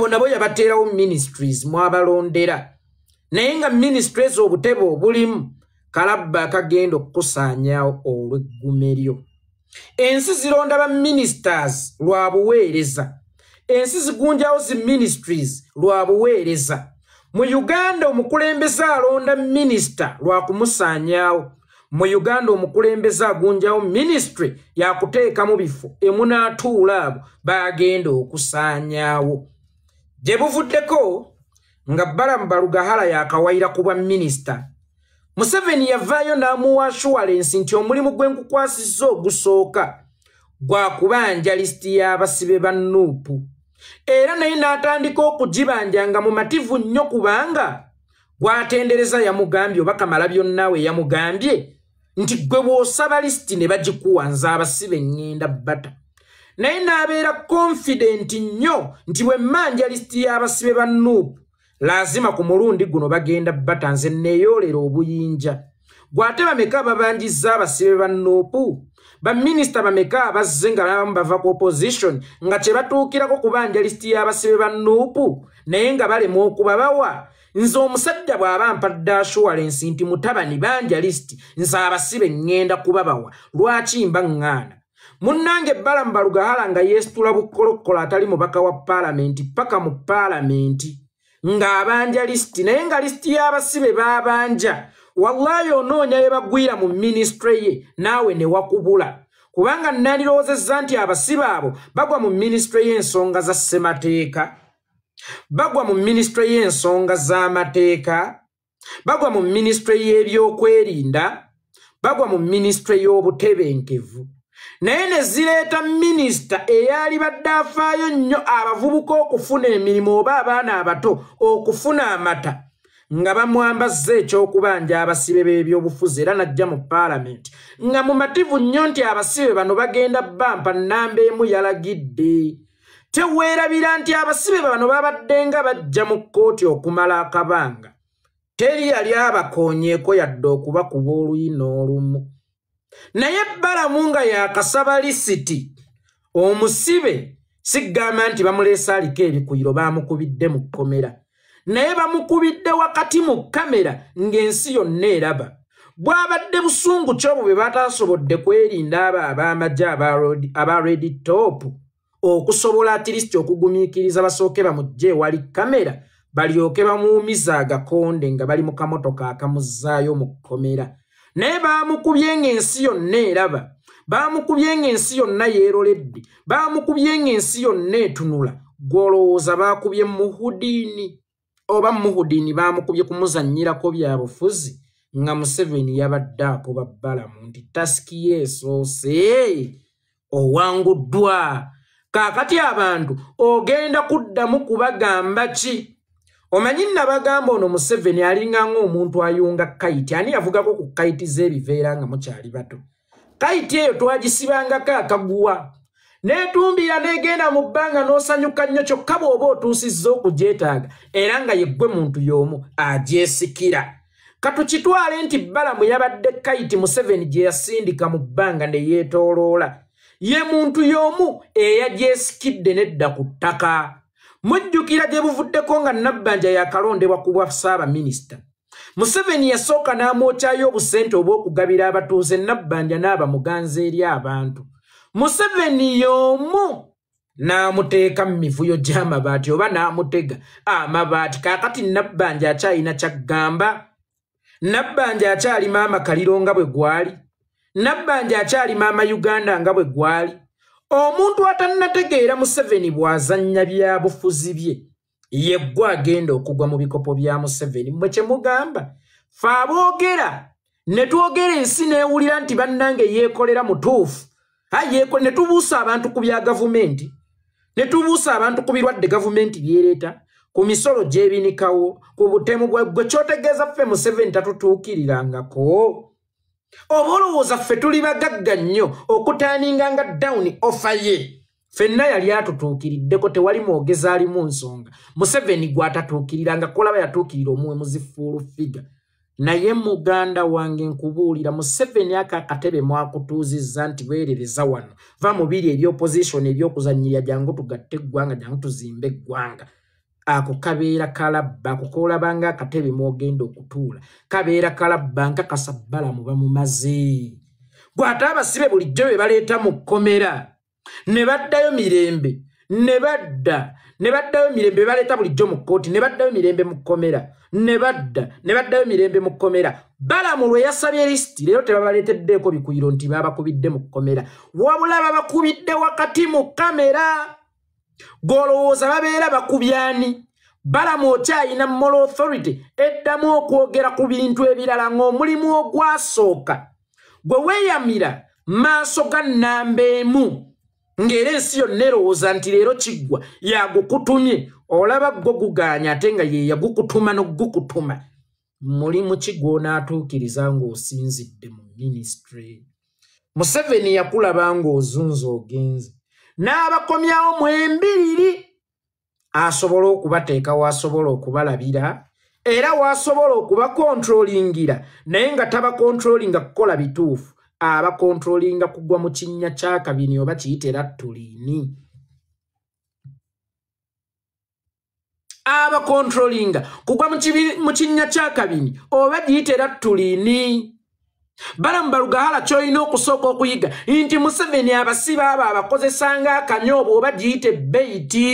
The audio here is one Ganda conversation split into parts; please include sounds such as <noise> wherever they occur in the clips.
abo nabo yabateerawo ministries mwabalondera naye nga ministries obutebe obulimu kalabba akagenda okukusaanya olweggume lyo ensi zironda ba ministers lwa buweereza ensi zigunjawo zi ministries lwa buweereza mu uganda omukulembeze alonda minisita lwakumusaanyawo mu uganda omukulembeze agunjawo ministry yakuteekamu bifo emunaatuula abo baagenda okusaanyawo gye buvuddeko nga balamu balugahala yakawayira ku bwa minisita museveni yavaayo n'amuwa assuwalensi nti omulimu gwe nkukwasizza ogusooka gwakubanja lisiti y'abasibe ba nuupu era naye n'atandika okugibanjanga mu mativu nnyo kubanga gwatendereza yamugambye oba kamala byonna we yamugambye nti gwe bw'osaba lisiti ne bagikuwa nze abasibe ŋŋenda bata naye n'abeera konfidenti nnyo nti bwe mmanja lisiti y'abasibe ba nuupu laazima ku mulundi guno bagenda bata nze neeyoolera obuyinja gwe ate bameka babanjiza abasibe ba nuupu baminisita bameka abazze nga babamu bava ku opozition nga kyebatuukirako kubanja lisiti y'abasibe ba nuupu naye nga balema okuba bawa nze omusajja bw'aba mpadde ashuwala ensi nti mutabani banjalisiti nze abasibe ŋŋenda kuba bawa lwaki mba ŋŋaana munnange ebbala mu balugahala nga yeesitula bukolokkolo atali mubaka wa paalamenti paka mu paalamenti ng'abanja lisiti naye nga lisiti y'abasibe baabanja wallaayi onoonya ye bagwira mu minisitule ye naawe ne wakubula kubanga nnandirowoozezza nti abasibe abo bagwa mu minisitule y'ensonga za ssemateeka bagwa mu minisitule y'ensonga z'amateeka bagwa mu minisitule y'ebyokwerinda bagwa mu minisitule y'obutebenkevu naye ne zireeta minisita eyaali badde afaayo nnyo abavubuka okufuna emirimu oba abaana abato okufuna amata nga bamwambazza ekyokubanja abasibe b'ebyobufuzi era najja mu paalamenti nga mumativu nnyo nti abasibe bano bagenda bampa nnamba emu yalagidde teweerabira nti abasibe bano babaddenga bajja mu kkooti okumala akabanga teri yali abakoonyeeko yadde okubakuba oluyi n'olumu naye ebbalamu nga yakasaba lisiti omusibe sigamba nti bamuleese aliko ebikuyiro baamukubidde mu kkomera naye bamukubidde wakati mu kamera ng'ensi yonna eraba bwabadde busungu kyobwo bwe bataasobodde kwerinda abo ab'amajje aba redi top okusobola atirisiti okugumiikiriza basooke bamugje ewali kamera balyoke bamuumiza agakonde nga bali mu kamotoka akamuzzaayo mu kkomera naye baamukubye ng'ensi yonna eraba baamukubye ng'ensi yonna yeeroledde baamukubye ng'ensi yonna etunula gwolowooza baakubye muhudiini oba muhudiini baamukubye kumuzannyirako byabufuzi nga museveni yabadde ako babbala mu nti tasiki yeesoose owanguddwa kaakati abantu ogenda kuddamu kubagamba ki omanyi nabagamba ono museveni alinganga omuntu ayunga kaiti ani yavugako ku kaiti z'ebiveera nga mukyali bato kaiti eyo twagisibangako akaguwa netumbira negenda mu bbanga n'osanyuka nnyo kyokka bw'oba otuusizza okugyetaaga era nga yeggwe muntu y'omu agyesikira katukitwale nti bbala mwe yabadde kaiti museveni gye yasindika mu bbanga ne yeetooloola ye muntu y'omu eyagyesikidde nedda ku ttaka mujjukira gye buvuddeko nga nabbanja yakalondebwa ku bwasaabaminisita museveni yasooka n'amwokyayo obusente obw'okugabira abatuuze nabbanja n'abamuganzi eri abantu museveni y'omu n'amuteeka mu mivuyo gy'amabaati oba n'amutega amabaati kaakati nabbanja akyalina kyaggamba nabbanja akyalima amakaliro nga bwe gwali nabbanja akyalima amauganda nga bwe gwali omuntu atannategeera museveni bw'azannya bya bufuzi bye yeggwa agenda okugwa mu bikopo bya museveni bwe kyemugamba fe aboogera ne twogera ensi n'ewulira nti bannange yeekolera mutuufu ne tubuusa abantu ku bya gavumenti ne tubuusa abantu ku birwadde gavumenti byereeta ku misolo gy'ebinikawo ku butemu gwe kyotegeeza ffe museveni tatutuukirirangako oba olowooza ffe tuli bagagga nnyo okutaaninga nga dawuni ofa ye ffenna yali atutuukiriddeko tewali mwogezi alimu nsonga museveni gwatatuukirira nga kolaba yatuukirira omuwe muzifuulufiga naye muganda wange nkubuulira museveni aka akatebe mwakutuuzizza nti weerereza wano va mubiri eby'opozisyoni ebyokuzanyirira jangu tugatte eggwanga jangu tuzimbe eggwanga ako kabeera kalabba kokoolaba nga akatebe mwogenda okutuula kabeera kalabba nga kasabbalamu bamumaze gwate abasibe bulijjo be baleeta mu kkomera ne baddayo mirembe ne badda ne baddayo mirembe baleeta bulijjo mu kkooti ne baddayo mirembe mu kkomera ne badda ne baddayo mirembe mu kkomera balamu lwe yasabye lisiti leero tebabaleeteddeeko bikuyiro nti baabakubidde mu kkomera wabula babakubidde wakati mu kamera golowooza babeera bakubyani balamu okyayina mola authority eddamu okwogera ku bintu ebirala ng'omulimu ogwasooka gwe weeyamira maaso ga nnamba emu ng'era ensi yonna erowooza nti leero kiggwa yagukutumye olaba gwo gugaanya ate nga ye yagukutuma n'ogukutuma mulimu ki gw'onaatuukiriza ng'osinzidde mu ministry museveni yakulaba ng'ozunza ogenze n'abakomyawo mwembiriri asobole okubateeka w'asobola okubalabira era w'asobola okubakontrolingira naye nga tabakontrolinga kukola bituufu abakontrolinga kugwa mu kinnya kyakabini oba kiyite rattuliini abakontrolinga kugwa mu kinnya kyakabini oba giyite rattuliini bala mu balugahala kyolina okusooka okuyiga nti museveni abasibe abo abakozesanga akanyoobo oba giyite beiti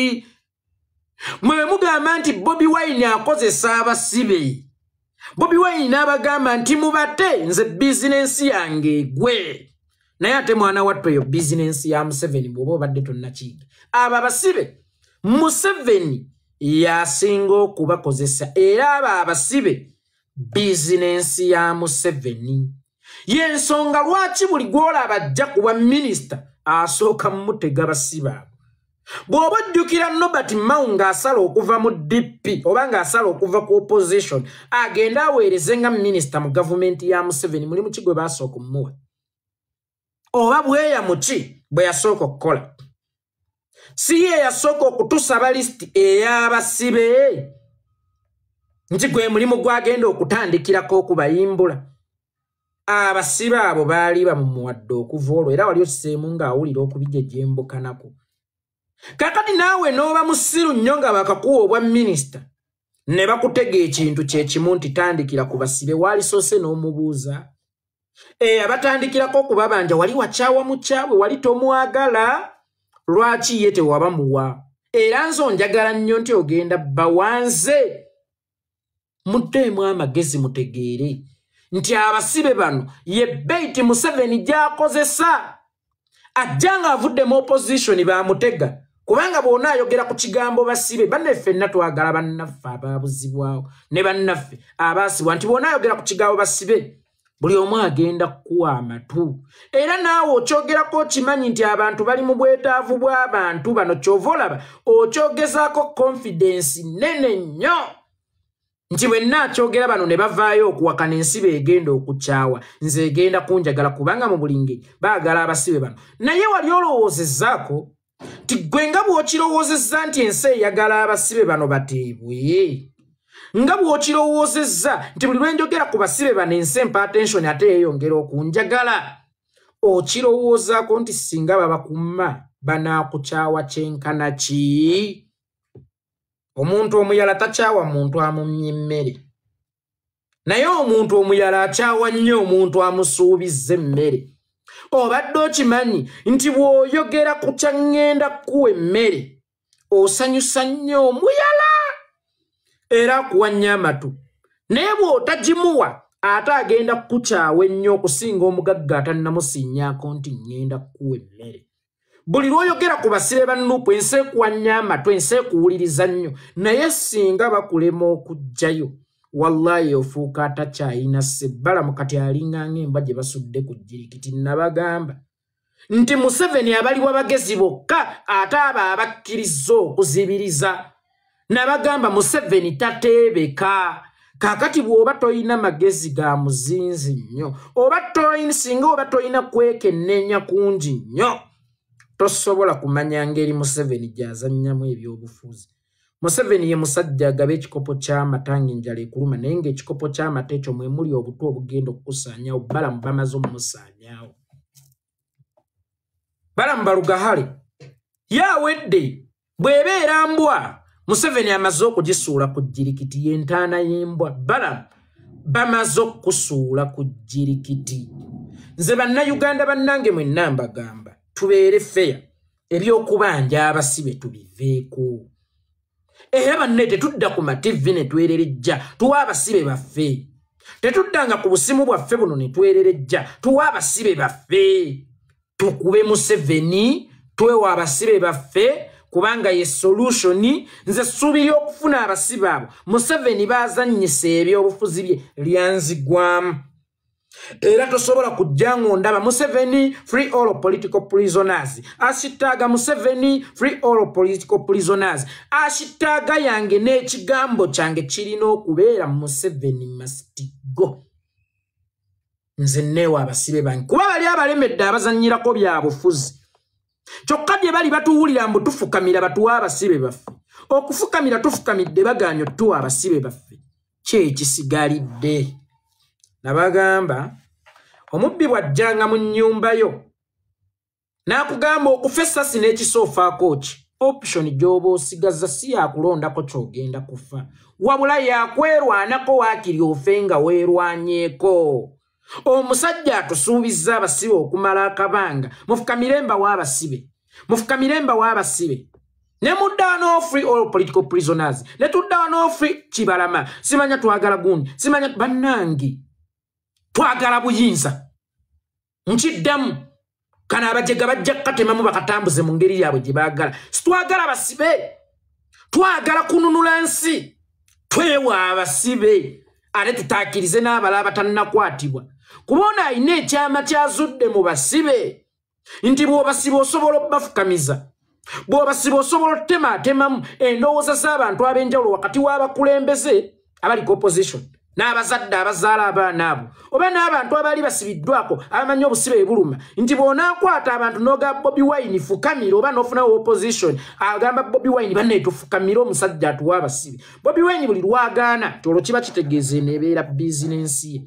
mwe mugamba nti bobi wine akozesa abasibe bobi wine abagamba nti mubate nze bizinensi yange egwe naye ate mwana watto eyo bizinensi ya museveni bwoba obadde tonnakiyiga abo abasibe museveni yasinga okubakozesa era abo abasibe bizinensi ya museveni yensonga lwaki buli gwolaba ajja kuba minisita asooka mutega basiba bw'oba ojjukira nobert mawu ng'asala okuva mu dp oba ng'asala okuva ku opposition agende aweereze nga minisita mu gavumenti ya museveni mulimu ki gwe baasooka omumuwa oba bweya muki bwe yasooka okukola si ye yasooka okutusaba lisiti eyabasibe nti gwe mulimu gwagenda okutandikirako okubayimbula abasibe abo baali bamumuwadde okuva olwo era wali osseemu ng'awulira okubijja ejyembukanako kakati naawe n'oba musiru nnyo nga bakakuwa obwa minisita ne bakutega ekintu kye kimu nti tandikira ku basibe waalisoose n'omubuuza ee abatandikirako okubabanja wali wakyawa mukyabwe wali tomwagala lwaki ye tewaba muwa era nze onjagala nnyo nti ogenda bbawanze muddeemu amagezi mutegeere nti abasibe bano ye beiti museveni gyakozesa ajja nga avudde mu opozisioni bamutega kubanga bona ayogera ku kigambo basibe bannaffe enna twagala bannaffe ababuzibwawo ne bannaffe abaasibwa nti bona ayogera ku kigambo basibe buli omu agenda kukuwa amatu era naawe okyogerako okimanyi nti abantu bali mu bwetaavu bw'abantu bano kyova olaba okyogezaako konfidensi nene nnyo nti wenna akyogera bano ne bavaayo okuwakana ensibe egenda okukyawa nze egenda kunjagala kubanga mu buli ngeri baagala abasibe bano naye wali olowoozezzaako ti gwe nga bw'okirowoozezza nti ensi eyagala abasibe bano bateebwe nga bw'okirowoozezza nti buli lwenjogera ku basibe bano ensi empatenson ate eyongera okunjagala okirowoozaako nti singa babakumma banaakukyawa kyenkana ki omuntu omuyala takyawa muntu amumye emmere naye omuntu omuyala akyawa nnyo omuntu amusuubizza emmere obadde okimanyi nti bw'oyogera ku kyaŋŋenda kkuwa emmere osanyusa nnyo omuyala era akuwa nnyo amatu naye bw'otagimuwa ate agenda kukukyawa ennyo okusinga omugagga atannamusinyaako nti ŋŋenda kkuwa emmere buli lwoyogera ku basire bannupu ensi ekuwanyamato ensi ekuwuliriza nnyo naye singa bakulema okugjayo wallahi ofuuka atakyayina sebbalamu kati alinganga emba gye basudde ku jjirikiti nabagamba nti museveni abaliwo bagezi bokka ate abo abakkiriza okuzibiriza nabagamba museveni tateebeka kaakati bw'oba toyina magezi ga muzinzi nnyo oba toyina singa oba toyina kwekenneenya kungi nnyo tosobola kumanya ngeri museveni gyazannyamu ebyobufuzi museveni ye musajja agaba ekikopo ky'amata ngaenjala ekuluma naye ngaekikopo ky'amata ekyo mwe muli obutu obugenda okukusaanyawo balamu bamaze omumusaanyawo balamu balugahale yaawedde bw'ebeera mbwa museveni amaze okugisuula ku jjirikiti yentaana y'embwa balamu bamaze okukusuula ku jjirikiti nze bannayuganda bannange mwennambagamba tubeere feya ebyokubanja abasibe tubiveeko era banne tetudda ku mativi ne twererejja tuwa abasibe baffe tetuddanga ku busimu bwaffe buno ne twererejja tuwa abasibe baffe tukube museveni twewa abasibe baffe kubanga ye solutioni nze essuubiry okufuna abasibe abo museveni bazannyisa ebyobufuzi bye lyanzigwamu era tosobola kujja ngu ndaba museveni free all political prisoners asitaaga museveni free all political prisoners asitaaga yange n'ekigambo kyange kirina okubeera museveni mastigo nze neewa abasibe bange kuba bali abalemedde abazanyirako byabufuzi kyokka bye bali batuwulira mbu tufukamira batuwa abasibe baffe okufukamira tufukamidde baganyo tuwa abasibe baffe kyekisigalidde nabagamba omubbi bw'ajjanga mu nnyumba yo n'akugamba okufa essasi n'ekisoofaako ki opushoni gy'oba osigaza si yakulondako ky'ogenda kufa wabula yakwerwanako waakiri ofe nga weerwanyeeko omusajja atusuubiza abasibe okumala akabanga mufukamiremba w'abasibe mufukamiremba w'abasibe ne mudda wanofree all political prisoners ne tudda wanofree kibalama simanya twagala gundi simanya bannange twagala buyinza nkiddamu kana abajega bajja kukatemamu bakatambuze mu ngeri yaabwe gye baagala sitwagala basibe twagala kununula nsi twewa abasibe ate tutaakirize n'abala abatannakwatibwa kuba ono ayina ekyama kyazudde mu basibe nti bw'obasiba osobola obafukamiza bw'obasiba osobola otemaatemamu endowooza z'abantu ab'enjawulo wakati w'abakulembeze abaliko opposition n'abazadde abazaala abaana abo oba n'abantu abaali basibiddwako abamanyi obusibe ebuluma nti bw'onaakwata abantu n'oga bobi wine fukamire oba n'ofunawo opposition agamba bobi wine banne tufukamire omusajja atuwa abasibe bobi wine buli lwagaana ti olwo kiba kitegeeza neebeera bizinensi ye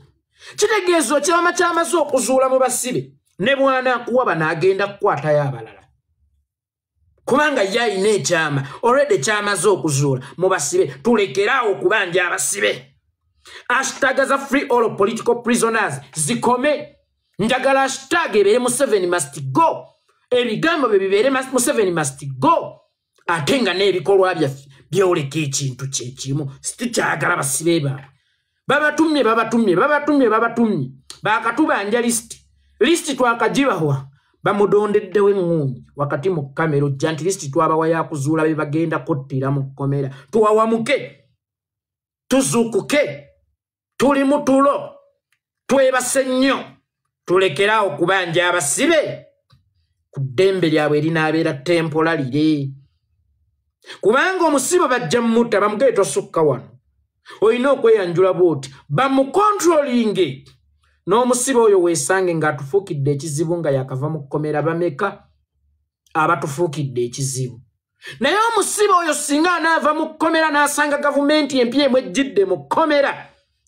kitegeeza okyama kyamaze okuzuula mu basibe ne bwanaakuwaba n'agenda kukwatayo abalala kubanga ye ayina ekyama olwedde kyamaze okuzuula mu basibe tulekeraawo okubanja abasibe ashtag za free all political prisoners zikome njagala ashtag ebere museveni must go ebigambo bye bibere museveni must go ate nga n'ebikolwa byaffe byoleka ekintu kyekimu situkyagala basibe baabwe babatumye babatumye babatumye babatumye bakatubanja lisiti lisiti twakagibawa bamudondeddewo eŋŋumi wakati mu kamera ojja nti lisiti twabawa yakuzuula be bagenda kottira mu kkomera twawamuke tuzuukuke tuli mu tulo twebase nnyo tulekera okubanja abasibe ku ddembe lyabwe erinaabeera tempola lire kubanga omusibe bajja mmuta bamugere tosukka wano olina okweyanjula bwoti bamukontrolinge n'omusibe oyo weesange ng'atufuukidde ekizibu nga yakava mu kkomera bameka abatufuukidde ekizibu naye omusibe oyo singa anaava mu kkomera n'asanga gavumenti empya emwejjidde mu kkomera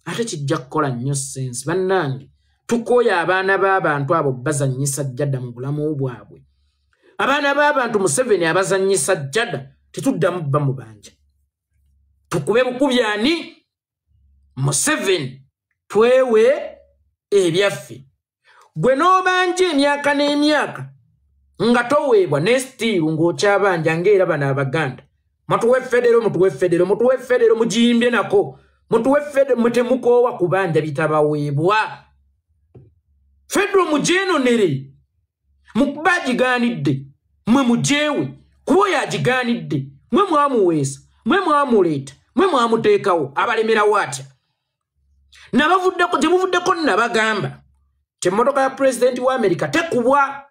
ate kijja kukola nnyo sense bannange tukooye abaana b'abantu abo bazanyisa jjada mu bulamu bwabwe abaana b'abantu museveni abazanyisa jjada tetuddamu bba mu banja tukube bukubi ani museveni twewe ebyaffe gwe n'obanja emyaka n'emyaka nga toweebwa nestiiru ng'okyabanja ngaera bano abaganda mutuwe federo mutuwe federo mutuwe federo mugiyimbye nako Mtuwe fedro mtemuko wa kubanja bitabaweebwa. Fedro mujeno nere. Mukuba jigani de. Mwe mujewe. Kuwa ya jigani de. Mwe mwamu wesa. Mwe mwamu leta. Mwe mwamu teka u. Abale mira watia. Nabavudeko, jemuvudeko nabagamba. Chemotoka ya president wa Amerika. Tekubwa.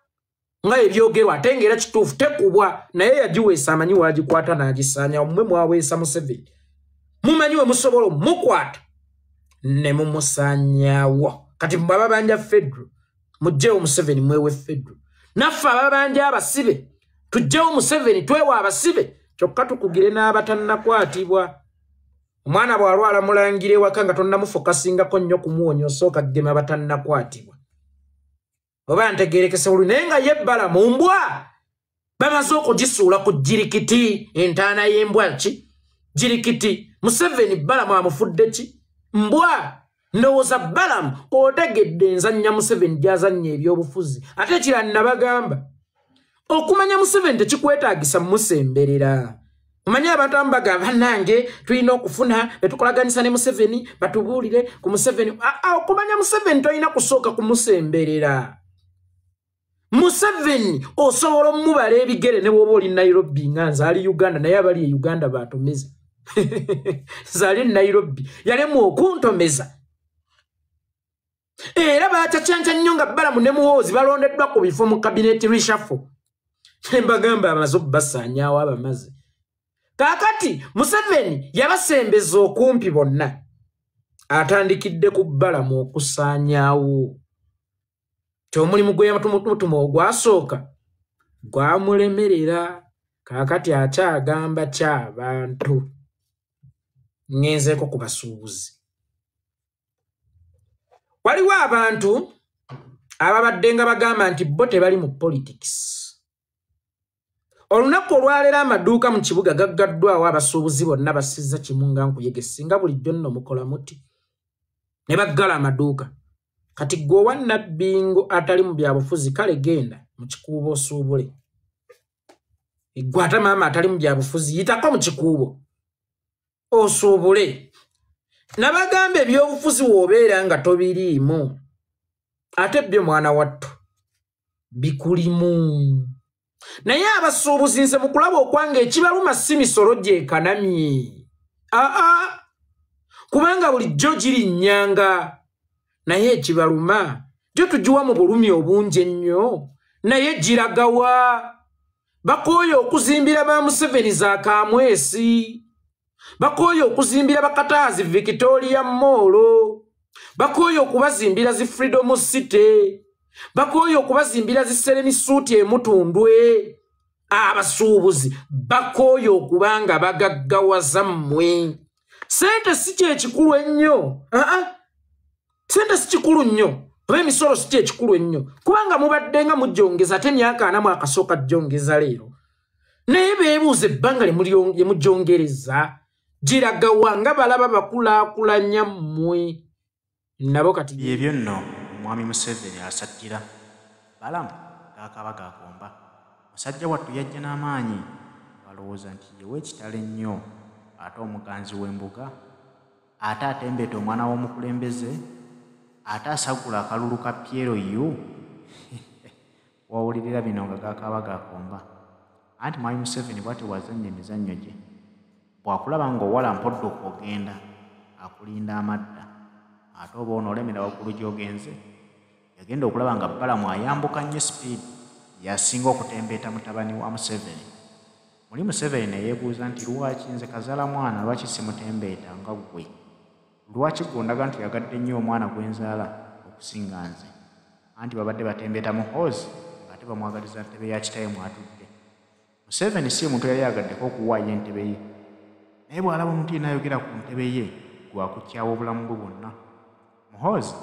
Nga yivyogewa. Tengira chitufu. Tekubwa. Na yeya juwe samanyi wajikuata na ajisanya. Mwe mwawe samusevi. Mwe mwawe samusevi. mumanyi we musobola omukwata ne mumusanyawo kati mbwe ababanja fedro mugjewo museveni mwewe fedro naffe ababanja abasibe tugjewo museveni twewa abasibe kyokka tukugire n'abatannakwatibwa omwana bwalwala mulangira ewaka nga tonnamufokasingako nnyo kumuwonya osooka gema batannakwatibwa oba ntegerekese olu naye nga yebbala mu mbwa bamaze okugisuula ku jjirikiti entaana y'embwa ki jirikiti museveni balamu amufudde ki mbwa ndowooza balamu otegedde enzannya museveni gyazannya ebyobufuzi ate kira nnabagamba okumanya museveni tekikwetaagisa mumusemberera omanyi abantu amubaga banange tulina okufuna betukolaganisa ne museveni batubuulire ku museveni okumanya museveni tolina kusooka kumusemberera museveni osobola omumubala ebigere ne woba oli nairobi nga nze ali uganda naye abali e uganda batumiza <laughs> zali nairobi yalemu okuntomeza era bakyacyanca nnyo nga balamu ne muwoozi balondeddwa ku bifo mu kabineeti rishafo <laughs> embagamba amaze obubasanyawo abamaze kaakati museveni yabasembeza okumpi bonna atandikidde ku balamu okusanyawo kyomulimu gwe yamutumutuma ogwasooka gwamulemerera kaakati akyagamba kyabantu ngenzeeko ku basuubuzi waliwo abantu ababadde nga bagamba nti bo tebali mu politics olunaku olwaleero amaduuka mu kibuga gaggaddwawo abasuubuzi bonna basizza kimu nga nkuyege singa bulijjo nno mukola muti ne baggala amaduuka kati gweowa nabbingo atali mu byabufuzi kale genda mu kikuubo osuubule eggwe ate maama atali mu byabufuzi yitako mu kikuubo osuubule nabagamba ebyobufuzi woobeera nga tobiriimu ate byo mwana wattu bikulimu naye abasuubuzi nze mu kulaba okwanga ekibaluma si misolo gyekanamye aa kubanga bulijjo giri nnyanga naye ekibaluma jo tugiwa mu bulumi obungi ennyo naye giragawa bakooye okuzimbira ba museveni za kamwesi bakooye okuzimbira bakataazi victoria moolo bakooye okubazimbira zi freedom city bakooye okubazimbira ziseremisuuti emutundwe abasuubuzi bakooye okuba nga bagaggawazammwe sente siky ekikulu ennyo aa sente si kikulu nnyo oba emisolo siky ekikulu ennyo kubanga mubaddenga mujjongeza ate emyaka anamu akasooka jjongeza leero naye beebuuza ebbanga lyemujjongereza le giragawanga balaba bakulaakulanya mmwe nabo kati byebyo nno omwami museveni asattira balamu gaakaba gaakomba musajja wattu yajja n'amaanyi balowooza nti yewa ekitalo ennyo ate omuganzi w'embuga ate atembeeta omwana w'omukulembeze ate asagula akalulu ka piero yu <laughs> wawulirira bino nga gaakaba gaakomba anti mwami museveni bwatewazannya emizannyo gye bwakulaba ngaowala mpodde okwogenda akulinda amadda ate oba ono olemera wakulu gyogenze yagenda okulaba nga bbalamu ayambuka nnyo sipiidi yasinga okutembeeta mutabani wa museveni muli museveni neyeebuuza nti lwaki nze kazala mwana lwaki simutembeeta nga ggwe lwaki gondaga nti yagadde nnyo omwana gwenzaala okusinga nze anti babadde batembeeta muhoozi ngaate bamwagaliza ntebe ya kitaye mwatudde museveni si muntu yali yagaddeko okuwaayo entebe ye naye bw'alaba omuntu yenaayogera ku ntebe ye gwakukyawa obulamu bwe bwonna muhoozi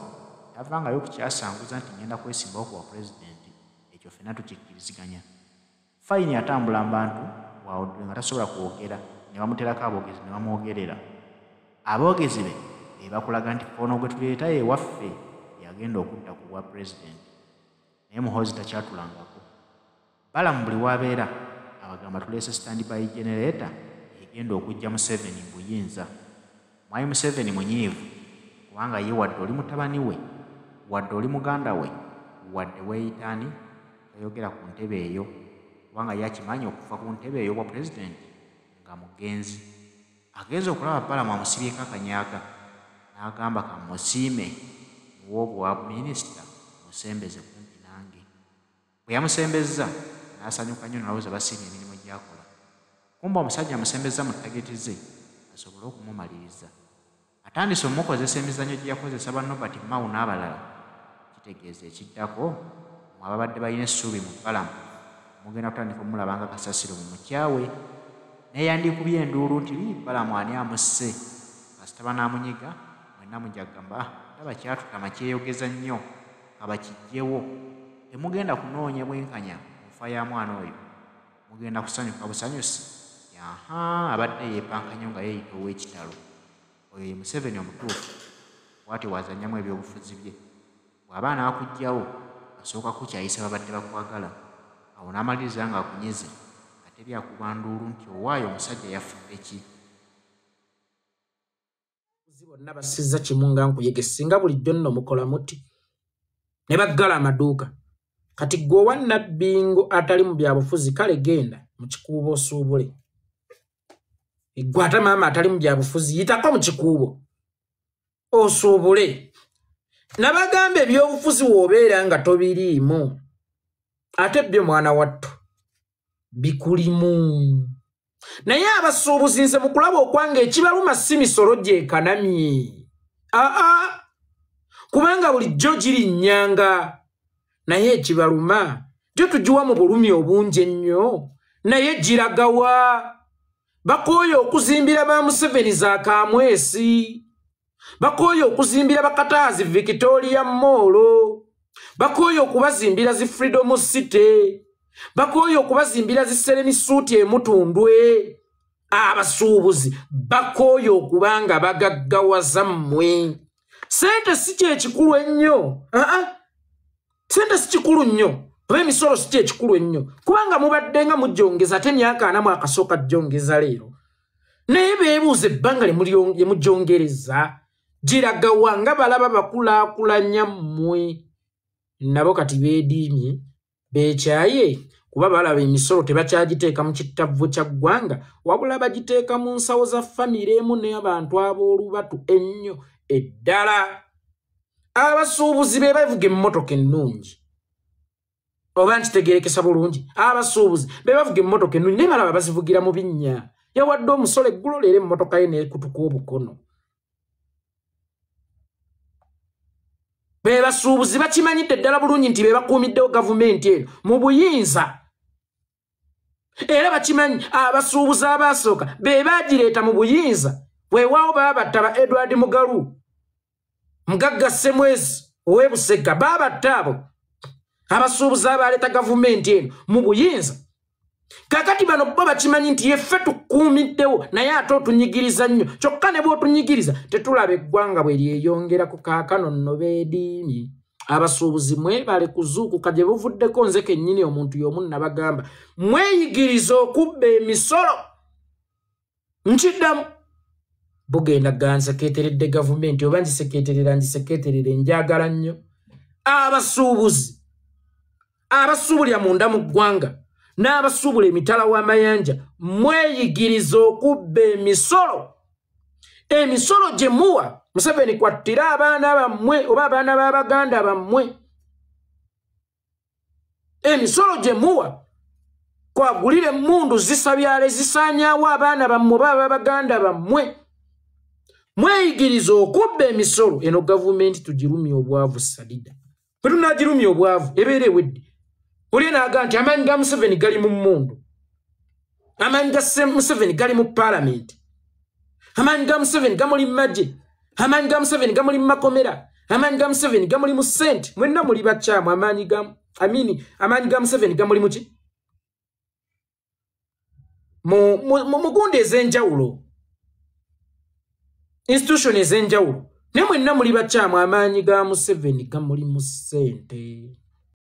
tavangayo okukyasanguza nti ngenda kwesimbawo ku bwapulezidenti ekyo fena tukikkiriziganya fayini atambula mubantu waodwe nga tasobola kwogera ne bamuterako aboogezi ne bamwogerera aboogezi be ebakulaga nti koono gwe tuleeta yewaffe yagenda okudda ku bwapulezidenti naye muhoozi takyatulangako balamu buli waabeera abagamba tuleese standby generator yagenda okujja museveni buyinza mwayi museveni munyiivu kubanga ye wadde oli mutabani we wadde oli muganda we wadde weeyitaani tayogera ku ntebe eyo kubanga ye akimanyi okuva ku ntebe eyo obwa pulezidenti nga mugenzi agenza okulaba palamu amusibyeko akanyaga n'agamba kamusiime muwe obwa minisita musembeze kumpi nange bwe yamusembeza n'asanyuka nnyo nalowooza basiimye emirimu gyakola kumba omusajja amusembeza mu tageti ze asobole okumumaliriza atandise omukozesa emizanyo gye yakozesa banobert mawu n'abalala kitegeeza ekiddako mwe ababadde balina essuubi mu balamu mugenda kutandika omulabanga kasasiro mu mukyawe neyandikuby enduulu nti balamu ani amusse kasitaba n'amunyiga mwenna mujagamba ndaba kyatutama kyeyogeza nnyo abakijjewo temugenda kunoonya bwenkanya mu nfa ya mwana oyo mugenda kusanyuka busanyusi aha abadde yeepankanyo nga yeeyita ow'ekitalo oyo ye museveni omutuufu bwatyo wazanyamu ebyobufuzi bye bw'abaana bakugjawo asooka kukyayisa babadde bakwagala awo n'amaliriza nga akunyeze ateri akubanduulu nti owaayo omusajja yafudde ki bonna basizza kimu nga nkuyege singa bulijjo nno mukola muti ne baggala amaduuka kati gwe owa nabbingo atali mu byabufuzi kale genda mu kikuuba osuubule Igwata mama atali mu byabufuzi yitako mu kikubo. Osubule. Nabagambe ebyobufuzi w'obeera nga tobiriimu. Ate byo mwana wattu. Bikulimu. Naye abasuubuzi nze mu kulaba okwanga ekibaluma si misolo gyekanamye. Aa. Kubanga bulijjo giri nnyanga. Naye ekibaluma jo tugiwa mu bulumi obungi ennyo. Naye giragawa. wa. bakooye okuzimbira ba museveni zakamwesi bakooye okuzimbira bakataazi victoria moolo bakooye okubazimbira zi freedom city bakooye okubazimbira ziseleni suuti emutundwe abasuubuzi bakooye okuba nga bagaggawazammwe sente si kyekikulu ennyo aa ah, ah. sente si kikulu nnyo oba emisolo si ki ekikulu ennyo kubanga mubaddenga mujjongeza ate emyaka anamu akasooka jjongeza leero naye beebuuza ebbanga lyemujjongereza giragawa nga balaba bakulaakulanya mmwe nabo kati beediimye beekyaye kuba balaba emisolo tebakyagiteeka mu kittavvo kya ggwanga wabula bagiteeka mu nsawo za famire emu n'abantu ab'olubatu ennyo eddala abasuubuzi be bavuga emmotoka ennungi oba nkitegerekesa bulungi abasuubuzi be bavuga emmotoka enu naye balaba bazivugira mu binnya yawadde omusolo eggulo leero emmotoka ye neekutuka obukono be basuubuzi bakimanyidde eddala bulungi nti be bakuumiddewo gavumenti eno mu buyinza era bakimanyi abasuubuzi abaasooka be baagireeta mu buyinza weewaawo baabattaba edward mugalu mugagga ssemwezi ow'ebusega baabatta abo abasuubuzi abaleeta gavumenti eno mu buyinza kakati bano bo bakimanyi nti yeffe tukuumiddewo naye ate otunyigiriza nnyo kyokka ne bwotunyigiriza tetulaba eggwanga bwe lyeyongera ku kaakano nno beediimye abasuubuzi mwebale kuzuukuka gye buvuddeko nze kennyini omuntu y'omu nabagamba mweyigiriza okubba emisolo nkiddamu bugenda gansekeeteredde gavumenti oba ngisekeeterera ngisekeeterera njagala nnyo abasuubuzi abasubulya munda mu ggwanga n'abasubula emitala w'amayanja mweyigiriza okubba emisolo emisolo gye muwa museveni kwattira abaana bammwe oba abaana b'abaganda bammwe emisolo gye muwa kwagulira emundu zisabyale zisaanyaawo abaana bammwe oba ababaganda bammwe mweyigiriza okubba emisolo eno gavumenti tugirumya obwavu sadida bwe tunagirumya obwavu ebeera ewedde Uliena aganti amanyi ga Museveni gali mu mundu. Amanyi ga Museveni gali mu parliament. Amanyi ga Museveni gamuli mu magye. Amanyi ga Museveni gamuli mu makomera. Amanyi ga Museveni gamuli mu sente. Mwenna muli bakyamu amanyi ga amini amanyi ga Museveni gamuli mu ki? Mu, mu, mu, mugunde ez'enjawulo. Institution ez'enjawulo. Ne mwenna muli bakyamu amanyi ga Museveni gamuli mu sente.